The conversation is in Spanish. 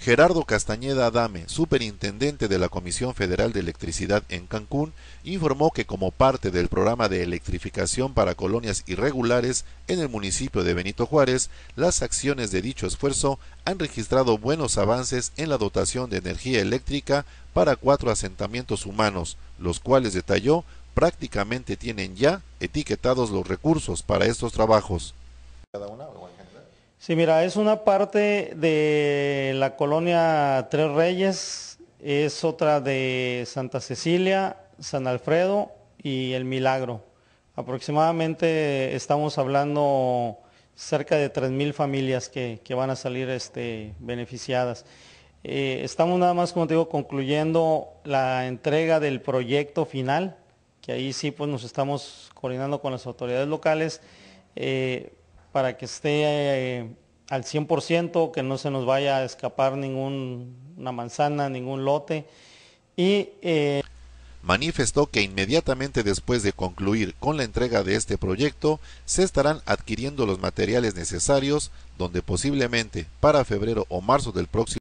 Gerardo Castañeda Adame, superintendente de la Comisión Federal de Electricidad en Cancún, informó que como parte del programa de electrificación para colonias irregulares en el municipio de Benito Juárez, las acciones de dicho esfuerzo han registrado buenos avances en la dotación de energía eléctrica para cuatro asentamientos humanos, los cuales detalló prácticamente tienen ya etiquetados los recursos para estos trabajos. Sí, mira, es una parte de la colonia Tres Reyes, es otra de Santa Cecilia, San Alfredo y El Milagro. Aproximadamente estamos hablando cerca de 3.000 familias que, van a salir este, beneficiadas. Eh, estamos nada más, como te digo, concluyendo la entrega del proyecto final, que ahí sí pues, nos estamos coordinando con las autoridades locales. Eh, para que esté eh, al 100%, que no se nos vaya a escapar ninguna manzana, ningún lote. Y, eh, Manifestó que inmediatamente después de concluir con la entrega de este proyecto, se estarán adquiriendo los materiales necesarios, donde posiblemente para febrero o marzo del próximo